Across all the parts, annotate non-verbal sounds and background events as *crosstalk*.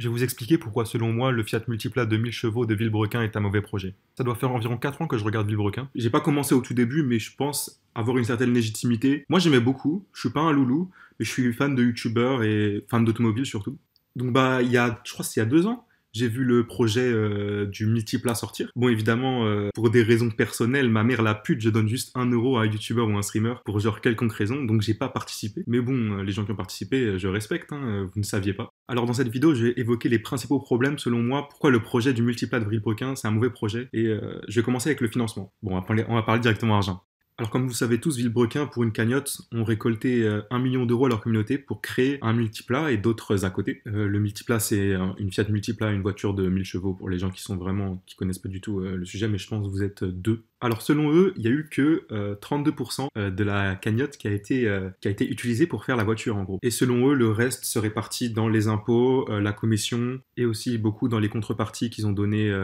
Je vais vous expliquer pourquoi, selon moi, le Fiat Multipla 1000 chevaux de Villebrequin est un mauvais projet. Ça doit faire environ 4 ans que je regarde Villebrequin. J'ai pas commencé au tout début, mais je pense avoir une certaine légitimité. Moi, j'aimais beaucoup. Je suis pas un loulou, mais je suis fan de youtubeurs et fan d'automobile surtout. Donc, bah, il y a, je crois, c'est il y a deux ans, j'ai vu le projet euh, du multiplat sortir. Bon, évidemment, euh, pour des raisons personnelles, ma mère la pute, je donne juste un euro à un youtubeur ou un streamer pour genre quelconque raison, donc j'ai pas participé. Mais bon, euh, les gens qui ont participé, je respecte, hein, vous ne saviez pas. Alors dans cette vidéo, je vais évoquer les principaux problèmes selon moi, pourquoi le projet du multiplat de broquin c'est un mauvais projet, et je vais commencer avec le financement. Bon, on va parler directement argent. Alors comme vous savez tous, Villebrequin, pour une cagnotte, ont récolté 1 euh, million d'euros à leur communauté pour créer un multiplat et d'autres à côté. Euh, le multiplat, c'est euh, une Fiat Multipla, une voiture de 1000 chevaux pour les gens qui sont vraiment, qui connaissent pas du tout le sujet, mais je pense que vous êtes deux. Alors selon eux, il y a eu que 32% de la cagnotte qui a, été, qui a été utilisée pour faire la voiture en gros. Et selon eux, le reste se répartit dans les impôts, la commission et aussi beaucoup dans les contreparties qu'ils ont données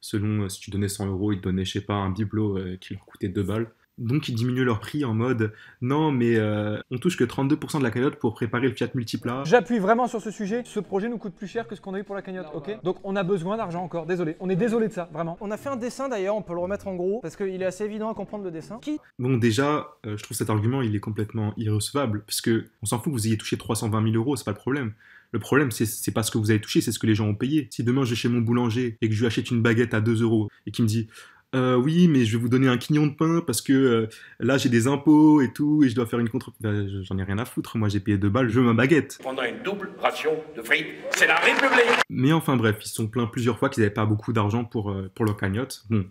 selon si tu donnais 100 euros, ils te donnaient, je sais pas, un bibelot qui leur coûtait 2 balles. Donc ils diminuent leur prix en mode non mais euh, on touche que 32% de la cagnotte pour préparer le Fiat Multipla. J'appuie vraiment sur ce sujet. Ce projet nous coûte plus cher que ce qu'on a eu pour la cagnotte. ok. Donc on a besoin d'argent encore. Désolé. On est désolé de ça vraiment. On a fait un dessin d'ailleurs. On peut le remettre en gros parce qu'il est assez évident à comprendre le dessin. Qui Bon déjà, euh, je trouve cet argument il est complètement irrecevable parce que on s'en fout que vous ayez touché 320 000 euros, c'est pas le problème. Le problème, c'est pas ce que vous avez touché, c'est ce que les gens ont payé. Si demain je vais chez mon boulanger et que je lui achète une baguette à 2 euros et qu'il me dit euh, oui, mais je vais vous donner un quignon de pain parce que euh, là j'ai des impôts et tout, et je dois faire une contre. Bah, j'en ai rien à foutre, moi j'ai payé deux balles, je veux ma baguette. Pendant une double ration de frites, c'est la République Mais enfin bref, ils se sont plaints plusieurs fois qu'ils n'avaient pas beaucoup d'argent pour, euh, pour leur cagnotte. Bon,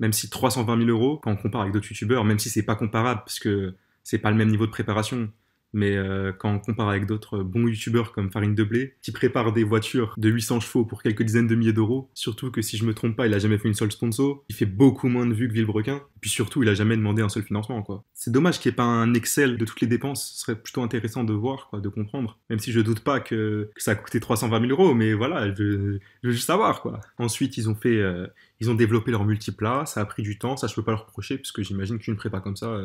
même si 320 000 euros, quand on compare avec d'autres youtubeurs, même si c'est pas comparable parce que c'est pas le même niveau de préparation, mais euh, quand on compare avec d'autres euh, bons youtubeurs comme Farine de Blé, qui prépare des voitures de 800 chevaux pour quelques dizaines de milliers d'euros, surtout que si je me trompe pas, il a jamais fait une seule sponsor, il fait beaucoup moins de vues que Villebrequin, et puis surtout, il a jamais demandé un seul financement, quoi. C'est dommage qu'il n'y ait pas un Excel de toutes les dépenses, ce serait plutôt intéressant de voir, de comprendre. Même si je ne doute pas que, ça a coûté 320 000 euros, mais voilà, je, veux juste savoir, quoi. Ensuite, ils ont fait, euh, ils ont développé leur multiplat, ça a pris du temps, ça je peux pas leur reprocher, puisque j'imagine qu'une prépa comme ça,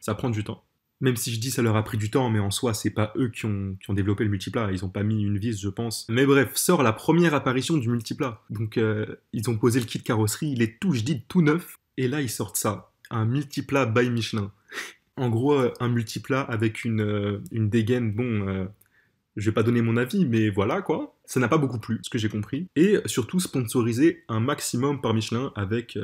ça prend du temps. Même si je dis ça leur a pris du temps, mais en soi, c'est pas eux qui ont, développé le multiplat. Ils ont pas mis une vis, je pense. Mais bref, sort la première apparition du multiplat. Donc, euh, ils ont posé le kit carrosserie, il est tout, je dis, tout neuf. Et là, ils sortent ça. Un multiplat by Michelin. en gros, euh, un multiplat avec une, euh, dégaine, bon, je vais pas donner mon avis, mais voilà quoi. Ça n'a pas beaucoup plu, ce que j'ai compris. Et surtout sponsorisé un maximum par Michelin avec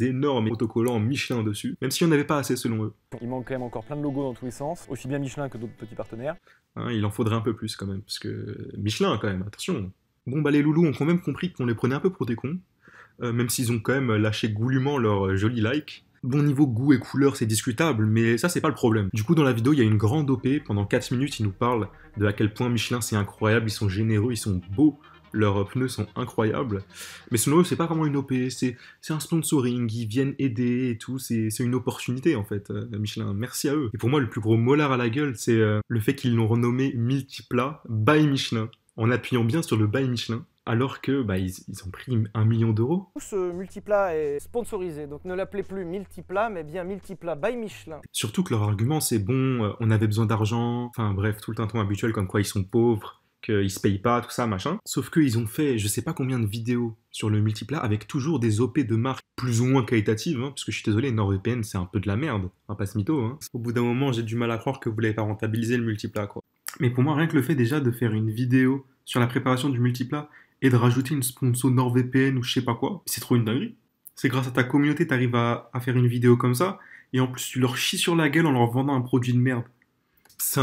énormes autocollants Michelin dessus, même s'il n'y en avait pas assez selon eux. Il manque quand même encore plein de logos dans tous les sens, aussi bien Michelin que d'autres petits partenaires. Hein, il en faudrait un peu plus quand même, parce que Michelin quand même, attention. Bon bah les loulous ont quand même compris qu'on les prenait un peu pour des cons, euh, même s'ils ont quand même lâché goulûment leur joli like. Bon niveau goût et couleur c'est discutable, mais ça c'est pas le problème. Du coup dans la vidéo il y a une grande OP, pendant 4 minutes ils nous parlent de à quel point Michelin c'est incroyable, ils sont généreux, ils sont beaux, leurs pneus sont incroyables. Mais ce c'est pas vraiment une OP, c'est un sponsoring, ils viennent aider et tout, c'est une opportunité en fait, euh, Michelin, merci à eux. Et pour moi, le plus gros molar à la gueule, c'est euh, le fait qu'ils l'ont renommé Multiplat by Michelin, en appuyant bien sur le by Michelin. Alors que bah, ils, ils ont pris un million d'euros. Ce euh, multiplat est sponsorisé, donc ne l'appelez plus multiplat, mais bien multiplat by Michelin. Surtout que leur argument c'est bon, on avait besoin d'argent, enfin bref, tout le temps habituel comme quoi ils sont pauvres, qu'ils se payent pas, tout ça, machin. Sauf qu'ils ont fait je sais pas combien de vidéos sur le multiplat avec toujours des OP de marque plus ou moins qualitatives, Puisque hein, parce que je suis désolé, NordVPN c'est un peu de la merde, un passe mytho. Hein. Au bout d'un moment, j'ai du mal à croire que vous voulez pas rentabiliser le multiplat, quoi. Mais pour moi, rien que le fait déjà de faire une vidéo sur la préparation du multiplat et de rajouter une sponsor NordVPN ou je sais pas quoi, c'est trop une dinguerie. C'est grâce à ta communauté, t'arrives à, à faire une vidéo comme ça, et en plus tu leur chies sur la gueule en leur vendant un produit de merde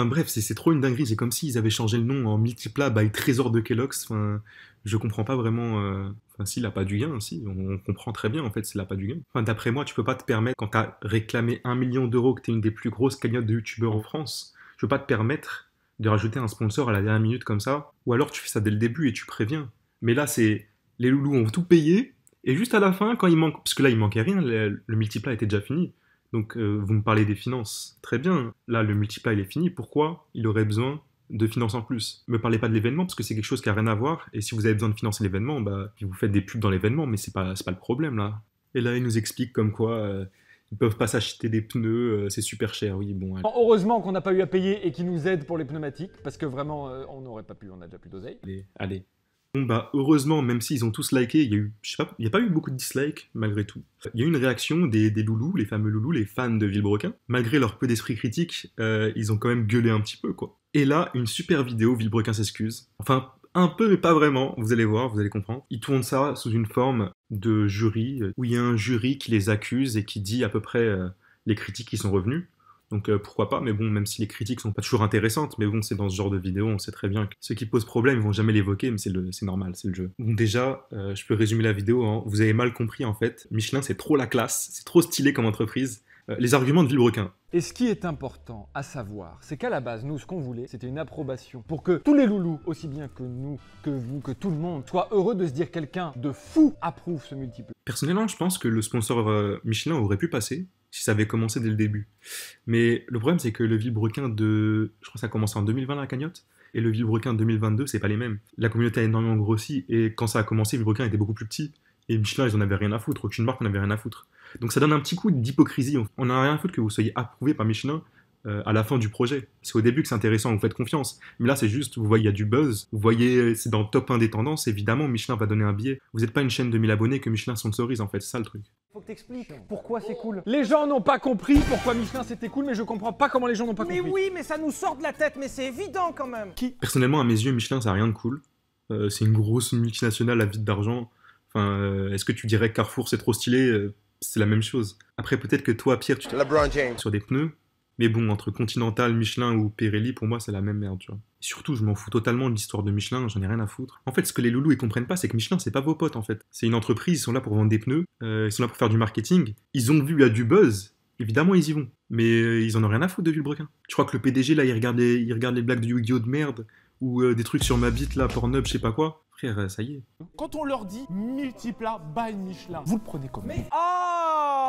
bref, c'est trop une dinguerie. C'est comme s'ils avaient changé le nom en Multipla by Trésor de Kellogg's. Enfin, je comprends pas vraiment. Euh... Enfin, a pas du gain, si, on, comprend très bien en fait, c'est pas du gain. Enfin, d'après moi, tu peux pas te permettre, quand t'as réclamé un million d'euros, que t'es une des plus grosses cagnottes de youtubeurs en France, tu peux pas te permettre de rajouter un sponsor à la dernière minute comme ça. Ou alors tu fais ça dès le début et tu préviens. Mais là, c'est les loulous ont tout payé. Et juste à la fin, quand il manque, parce que là il manquait rien, le, le multiplat était déjà fini. Donc euh, vous me parlez des finances, très bien. Là, le Multiply, il est fini. Pourquoi il aurait besoin de finances en plus Ne me parlez pas de l'événement, parce que c'est quelque chose qui n'a rien à voir. Et si vous avez besoin de financer l'événement, bah, vous faites des pubs dans l'événement, mais c'est pas, pas le problème, là. Et là, il nous explique comme quoi... Euh, ils peuvent pas s'acheter des pneus, euh, c'est super cher, oui. Bon, Heureusement qu'on n'a pas eu à payer et qu'ils nous aident pour les pneumatiques, parce que vraiment, on n'aurait pas pu, on a déjà plus d'oseille. allez, Bon bah heureusement, même s'ils ont tous liké, il y a eu, pas, a eu beaucoup de dislikes malgré tout. Il y a eu une réaction des, loulous, les fameux loulous, les fans de Villebrequin. Malgré leur peu d'esprit critique, euh, ils ont quand même gueulé un petit peu quoi. Et là, une super vidéo, Villebrequin s'excuse. Enfin, un peu mais pas vraiment, vous allez voir, vous allez comprendre. Ils tournent ça sous une forme de jury, euh, où il y a un jury qui les accuse et qui dit à peu près euh, les critiques qui sont revenues. Donc euh, pourquoi pas, mais bon, même si les critiques sont pas toujours intéressantes, mais bon, c'est dans ce genre de vidéo, on sait très bien que ceux qui posent problème, ils vont jamais l'évoquer, mais c'est normal, c'est le jeu. Bon déjà, euh, je peux résumer la vidéo en vous avez mal compris en fait, Michelin c'est trop la classe, c'est trop stylé comme entreprise. Euh, les arguments de Villebrequin. Et ce qui est important à savoir, c'est qu'à la base, nous, ce qu'on voulait, c'était une approbation. Pour que tous les loulous, aussi bien que nous, que vous, que tout le monde, soient heureux de se dire quelqu'un de fou approuve ce multiple. Personnellement, je pense que le sponsor Michelin aurait pu passer, si ça avait commencé dès le début. Mais le problème, c'est que le vibrequin de. Je crois que ça a commencé en 2020 la cagnotte, et le vilebrequin 2022, c'est pas les mêmes. La communauté a énormément grossi, et quand ça a commencé, le vilebrequin était beaucoup plus petit. Et Michelin, ils en avaient rien à foutre. Aucune marque n'en avait rien à foutre. Donc ça donne un petit coup d'hypocrisie. On n'a rien à foutre que vous soyez approuvé par Michelin, euh, à la fin du projet. C'est au début que c'est intéressant, vous faites confiance. Mais là, c'est juste, vous voyez, il y a du buzz. Vous voyez, c'est dans le top 1 des tendances. Évidemment, Michelin va donner un billet. Vous n'êtes pas une chaîne de 1000 abonnés que Michelin sponsorise, en fait. C'est ça le truc. Faut que t'expliques pourquoi c'est cool. Oh. Les gens n'ont pas compris pourquoi Michelin c'était cool, mais je comprends pas comment les gens n'ont pas compris. Mais oui, mais ça nous sort de la tête, mais c'est évident quand même. Qui Personnellement, à mes yeux, Michelin, ça rien de cool. Euh, c'est une grosse multinationale à vide d'argent. Enfin, euh, est-ce que tu dirais Carrefour c'est trop stylé C'est la même chose. Après, peut-être que toi, Pierre, tu te... LeBron Sur des pneus, mais bon, entre Continental, Michelin ou Pirelli, pour moi, c'est la même merde, tu vois. surtout, je m'en fous totalement de l'histoire de Michelin, j'en ai rien à foutre. En fait, ce que les loulous, ils comprennent pas, c'est que Michelin, c'est pas vos potes, en fait. C'est une entreprise, ils sont là pour vendre des pneus, euh, ils sont là pour faire du marketing. Ils ont vu, il y a du buzz, évidemment, ils y vont. Mais euh, ils en ont rien à foutre de Villebrequin. Tu crois que le PDG, là, il regarde les, il blagues de Yu-Gi-Oh! de merde, ou euh, des trucs sur ma bite, là, Pornhub, je sais pas quoi Frère, ça y est. Quand on leur dit multipla by Michelin, vous le prenez comme Mais... Ah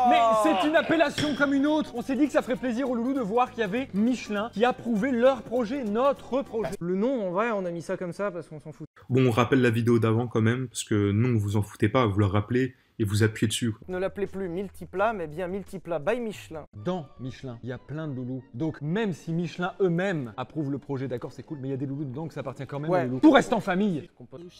mais oh. c'est une appellation comme une autre. On s'est dit que ça ferait plaisir aux loulous de voir qu'il y avait Michelin qui approuvait leur projet, notre projet. Le nom, en vrai, on a mis ça comme ça parce qu'on s'en fout. Bon, on rappelle la vidéo d'avant quand même, parce que non, vous en foutez pas, vous le rappelez et vous appuyez dessus. Ne l'appelez plus Multiplat, mais bien Multiplat by Michelin. Dans Michelin, il y a plein de loulous. Donc même si Michelin eux-mêmes approuvent le projet, d'accord, c'est cool, mais il y a des loulous dedans que ça appartient quand même ouais. aux loulous. Tout reste en famille.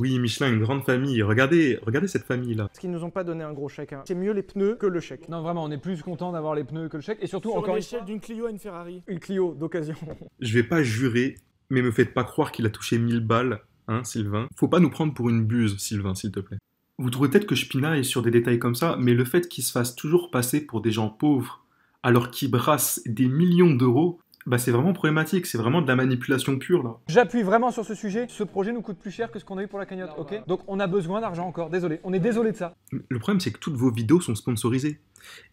Oui, Michelin, une grande famille. Regardez, regardez cette famille là. Ce qu'ils nous ont pas donné un gros chèque. Hein. C'est mieux les pneus que le chèque. Non, vraiment, on est plus content d'avoir les pneus que le chèque. Et surtout, encore une échelle d'une Clio à une Ferrari. Une Clio d'occasion. Je vais pas jurer, mais me faites pas croire qu'il a touché 1000 balles, hein, Sylvain. Faut pas nous prendre pour une buse, Sylvain, s'il te plaît. Vous trouvez peut-être que je pinaille sur des détails comme ça, mais le fait qu'ils se fassent toujours passer pour des gens pauvres alors qu'ils brassent des millions d'euros, bah c'est vraiment problématique, c'est vraiment de la manipulation pure là. J'appuie vraiment sur ce sujet, ce projet nous coûte plus cher que ce qu'on a eu pour la cagnotte, ok Donc on a besoin d'argent encore, désolé, on est désolé de ça. Le problème c'est que toutes vos vidéos sont sponsorisées.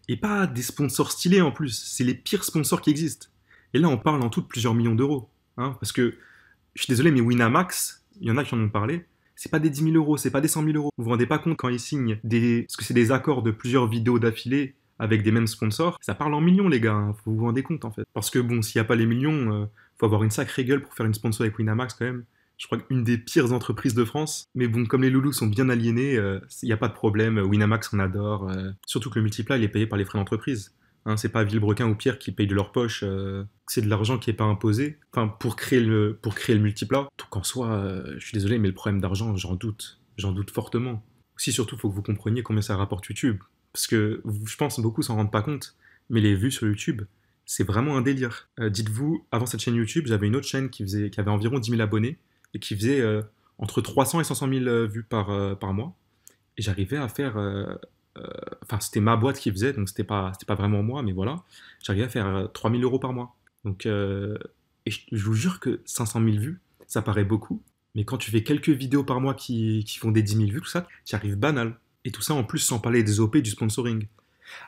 Et pas des sponsors stylés en plus, c'est les pires sponsors qui existent. Et là on parle en tout de plusieurs millions d'euros. Hein, parce que, je suis désolé, mais Winamax, il y en a qui en ont parlé, c'est pas des 10 000 euros, c'est pas des 100 000 euros. Vous vous rendez pas compte quand ils signent des, que c'est des accords de plusieurs vidéos d'affilée avec des mêmes sponsors, ça parle en millions les gars, hein. vous vous rendez compte en fait. Parce que bon, s'il n'y a pas les millions, il euh, faut avoir une sacrée gueule pour faire une sponsor avec Winamax quand même. Je crois qu'une des pires entreprises de France. Mais bon, comme les loulous sont bien aliénés, il euh, n'y a pas de problème. Winamax, on adore. Euh, surtout que le multiplat, il est payé par les frais d'entreprise. Hein, c'est pas Villebrequin ou Pierre qui payent de leur poche, euh, c'est de l'argent qui est pas imposé enfin, pour, créer le, pour créer le multiplat. Donc en soi, euh, je suis désolé, mais le problème d'argent, j'en doute. J'en doute fortement. Aussi, surtout, faut que vous compreniez combien ça rapporte YouTube. Parce que je pense beaucoup s'en rendent pas compte, mais les vues sur YouTube, c'est vraiment un délire. Euh, dites-vous, avant cette chaîne YouTube, j'avais une autre chaîne qui, faisait, qui avait environ 10 000 abonnés et qui faisait entre 300 et 500 000 vues par, par mois. Et j'arrivais à faire euh, enfin, c'était ma boîte qui faisait, donc c'était pas, c'était pas vraiment moi, mais voilà. J'arrivais à faire 3000 euh, euros par mois. Donc, euh, et je, vous jure que 500 000 vues, ça paraît beaucoup, mais quand tu fais quelques vidéos par mois qui, font des 10 000 vues, tout ça, tu arrives banal. Et tout ça en plus sans parler des OP du sponsoring.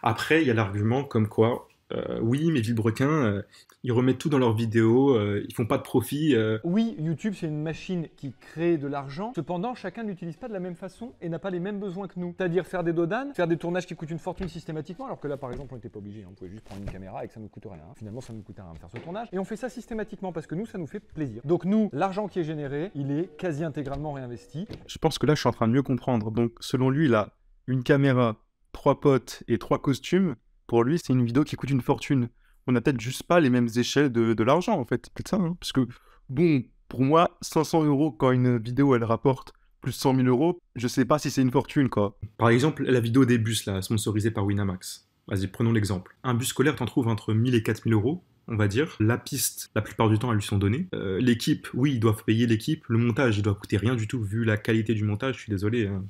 Après, il y a l'argument comme quoi euh, oui, mais Villebrequin, euh, ils remettent tout dans leurs vidéos, euh, ils font pas de profit. Oui, YouTube, c'est une machine qui crée de l'argent. Cependant, chacun n'utilise pas de la même façon et n'a pas les mêmes besoins que nous. C'est-à-dire faire des dodanes, faire des tournages qui coûtent une fortune systématiquement, alors que là, par exemple, on n'était pas obligé. Hein. On pouvait juste prendre une caméra et que ça ne nous coûte rien. Finalement, ça ne nous coûte rien de faire ce tournage. Et on fait ça systématiquement parce que nous, ça nous fait plaisir. Donc nous, l'argent qui est généré, il est quasi intégralement réinvesti. Je pense que là, je suis en train de mieux comprendre. Donc, selon lui, il a une caméra, trois potes et trois costumes pour lui, c'est une vidéo qui coûte une fortune. On n'a peut-être juste pas les mêmes échelles de, l'argent, en fait. peut ça, hein, parce que, bon, pour moi, 500 euros quand une vidéo, elle rapporte plus 100 000 euros, je sais pas si c'est une fortune, quoi. Par exemple, la vidéo des bus, là, sponsorisée par Winamax. Vas-y, prenons l'exemple. Un bus scolaire, t'en trouves entre 1000 et 4000 euros, on va dire. La piste, la plupart du temps, elles lui sont données. Euh, l'équipe, oui, ils doivent payer l'équipe. Le montage, doit coûter rien du tout, vu la qualité du montage, je suis désolé. Hein,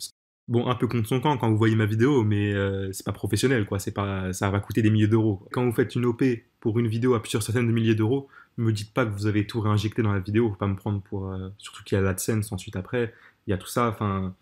bon, un peu contre son camp quand vous voyez ma vidéo, mais euh, c'est pas professionnel, quoi. C'est pas, ça va coûter des milliers d'euros. Quand vous faites une OP pour une vidéo à plusieurs centaines de milliers d'euros, ne me dites pas que vous avez tout réinjecté dans la vidéo. Faut pas me prendre pour, euh, surtout qu'il y a l'AdSense ensuite après. Il y a tout ça. Enfin,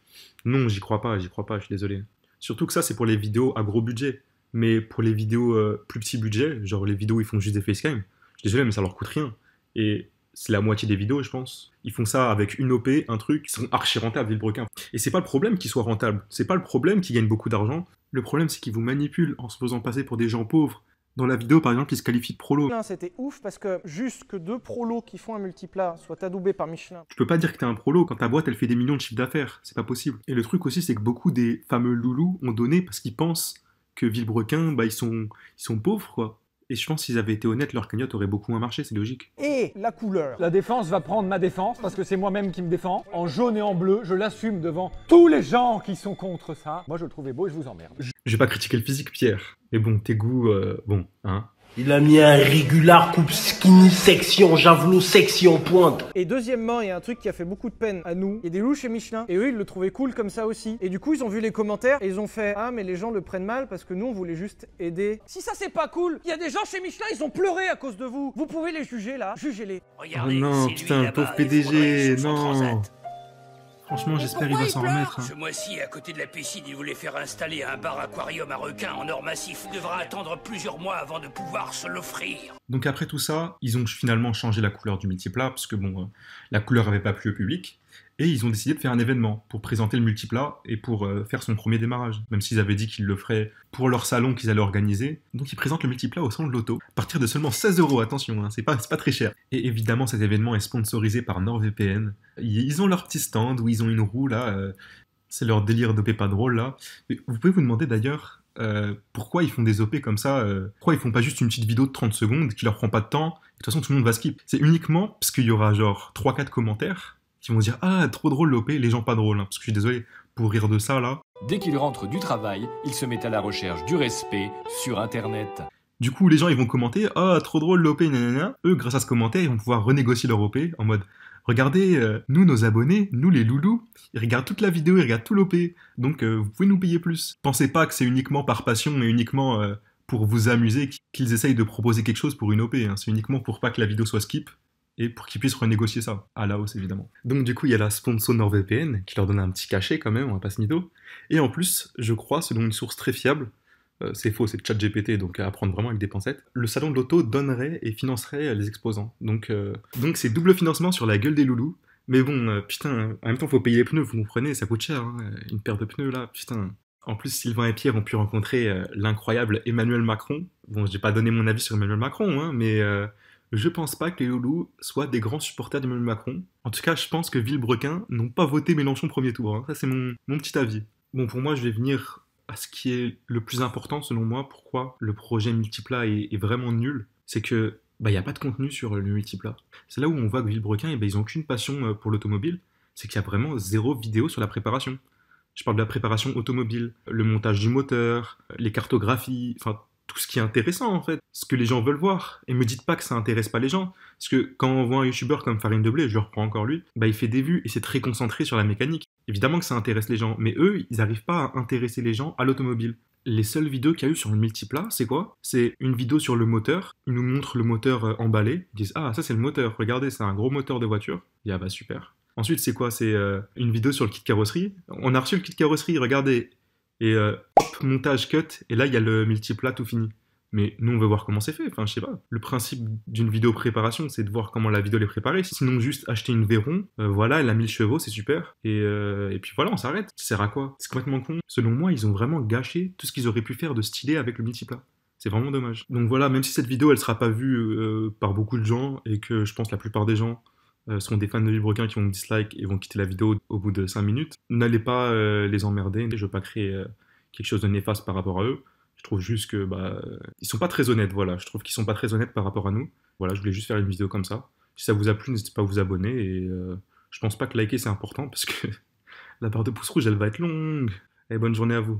non, j'y crois pas, j'y crois pas. Je suis désolé. Surtout que ça, c'est pour les vidéos à gros budget. Mais pour les vidéos euh, plus petit budget, genre les vidéos où ils font juste des facecam, je suis désolé, mais ça leur coûte rien. Et c'est la moitié des vidéos, je pense. Ils font ça avec une OP, un truc, ils sont archi rentables, Villebrequin. Et c'est pas le problème qu'ils soient rentables, c'est pas le problème qu'ils gagnent beaucoup d'argent. Le problème, c'est qu'ils vous manipulent en se faisant passer pour des gens pauvres. Dans la vidéo, par exemple, ils se qualifient de prolo. C'était ouf parce que juste que deux prolos qui font un multiplat soient adoubés par Michelin. Tu peux pas dire que t'es un prolo quand ta boîte elle fait des millions de chiffres d'affaires, c'est pas possible. Et le truc aussi, c'est que beaucoup des fameux loulous ont donné parce qu'ils pensent que Villebrequin, bah, ils sont, ils sont pauvres quoi. Et je pense qu'ils avaient été honnêtes, leur cagnotte aurait beaucoup moins marché, c'est logique. Et la couleur. La défense va prendre ma défense parce que c'est moi-même qui me défends. En jaune et en bleu, je l'assume devant tous les gens qui sont contre ça. Moi, je le trouvais beau et je vous emmerde. Je vais pas critiquer le physique, Pierre. Mais bon, tes goûts, euh, bon, hein. Il a mis un régular coupe skinny section, javelot section pointe. Et deuxièmement, il y a un truc qui a fait beaucoup de peine à nous. Il y a des loups chez Michelin. Et eux, ils le trouvaient cool comme ça aussi. Et du coup, ils ont vu les commentaires et ils ont fait Ah, mais les gens le prennent mal parce que nous, on voulait juste aider. Si ça, c'est pas cool, il y a des gens chez Michelin, ils ont pleuré à cause de vous. Vous pouvez les juger là. Jugez-les. Oh non, putain, pauvre PDG. Non. Franchement, j'espère qu'il va s'en remettre. Hein. Ce mois-ci, à côté de la piscine, il voulait faire installer un bar aquarium à requins en or massif. Il devra attendre plusieurs mois avant de pouvoir se l'offrir. Donc après tout ça, ils ont finalement changé la couleur du plat, parce que bon, euh, la couleur n'avait pas plu au public. Et ils ont décidé de faire un événement pour présenter le multiplat et pour euh, faire son premier démarrage, même s'ils avaient dit qu'ils le feraient pour leur salon qu'ils allaient organiser. Donc ils présentent le multiplat au centre de l'auto, à partir de seulement 16 euros, attention, hein, c'est pas, pas très cher. Et évidemment, cet événement est sponsorisé par NordVPN. Ils ont leur petit stand où ils ont une roue là, euh, c'est leur délire d'OP pas drôle là. Vous pouvez vous demander d'ailleurs euh, pourquoi ils font des OP comme ça Pourquoi ils font pas juste une petite vidéo de 30 secondes qui leur prend pas de temps De toute façon, tout le monde va skip. C'est uniquement parce qu'il y aura genre 3-4 commentaires qui vont dire Ah, trop drôle l'OP, les gens pas drôles, hein, parce que je suis désolé, pour rire de ça là. Dès qu'ils rentrent du travail, il se mettent à la recherche du respect sur internet. Du coup, les gens ils vont commenter Ah, trop drôle l'OP, nanana. Eux, grâce à ce commentaire, ils vont pouvoir renégocier leur OP en mode Regardez, euh, nous, nos abonnés, nous, les loulous, ils regardent toute la vidéo, ils regardent tout l'OP, donc euh, vous pouvez nous payer plus. Pensez pas que c'est uniquement par passion et uniquement euh, pour vous amuser qu'ils essayent de proposer quelque chose pour une OP, hein. c'est uniquement pour pas que la vidéo soit skip et pour qu'ils puissent renégocier ça à la hausse évidemment. Donc du coup il y a la sponsor NordVPN qui leur donne un petit cachet quand même, on passe pas Et en plus, je crois, selon une source très fiable, euh, c'est faux, c'est ChatGPT, donc à prendre vraiment avec des pincettes, le salon de l'auto donnerait et financerait les exposants. Donc euh, donc c'est double financement sur la gueule des loulous. Mais bon, euh, putain, en même temps, faut payer les pneus, vous comprenez, ça coûte cher, hein, une paire de pneus là, putain. En plus, Sylvain et Pierre ont pu rencontrer l'incroyable Emmanuel Macron. Bon, j'ai pas donné mon avis sur Emmanuel Macron, hein, mais je pense pas que les loulous soient des grands supporters d'Emmanuel Macron. En tout cas, je pense que Villebrequin n'ont pas voté Mélenchon premier tour. Hein. Ça, c'est mon, petit avis. Bon, pour moi, je vais venir à ce qui est le plus important, selon moi, pourquoi le projet Multiplat est, vraiment nul. C'est que bah, il n'y a pas de contenu sur le multiplat. C'est là où on voit que Villebrequin, et eh ben, ils n'ont qu'une passion euh, pour l'automobile, c'est qu'il y a vraiment zéro vidéo sur la préparation. Je parle de la préparation automobile, le montage du moteur, les cartographies, enfin tout ce qui est intéressant en fait, ce que les gens veulent voir. Et me dites pas que ça intéresse pas les gens, parce que quand on voit un youtubeur comme Farine de Blé, je reprends encore lui, bah il fait des vues et c'est très concentré sur la mécanique. Évidemment que ça intéresse les gens, mais eux, ils n'arrivent pas à intéresser les gens à l'automobile. Les seules vidéos qu'il y a eu sur le Multipla, c'est quoi C'est une vidéo sur le moteur, ils nous montrent le moteur euh, emballé, ils disent Ah, ça c'est le moteur, regardez, c'est un gros moteur de voiture. Il ah bah super. Ensuite, c'est quoi C'est euh, une vidéo sur le kit carrosserie. On a reçu le kit carrosserie, regardez, et euh, hop, montage cut, et là il y a le multiplat tout fini. Mais nous, on veut voir comment c'est fait. Enfin, je sais pas. Le principe d'une vidéo préparation, c'est de voir comment la vidéo est préparée. Sinon, juste acheter une Véron, euh, voilà, elle a 1000 chevaux, c'est super. Et, euh, et, puis voilà, on s'arrête. Ça sert à quoi C'est complètement con. Selon moi, ils ont vraiment gâché tout ce qu'ils auraient pu faire de stylé avec le multiplat. C'est vraiment dommage. Donc voilà, même si cette vidéo, elle sera pas vue par beaucoup de gens et que je pense la plupart des gens euh, sont des fans de Librequin qui vont me dislike et vont quitter la vidéo au bout de 5 minutes. N'allez pas euh, les emmerder, je veux pas créer euh, quelque chose de néfaste par rapport à eux. Je trouve juste que bah, ils sont pas très honnêtes, voilà. Je trouve qu'ils sont pas très honnêtes par rapport à nous. Voilà, je voulais juste faire une vidéo comme ça. Si ça vous a plu, n'hésitez pas à vous abonner et je pense pas que liker c'est important parce que *laughs* la barre de pouce rouge elle va être longue. Et bonne journée à vous.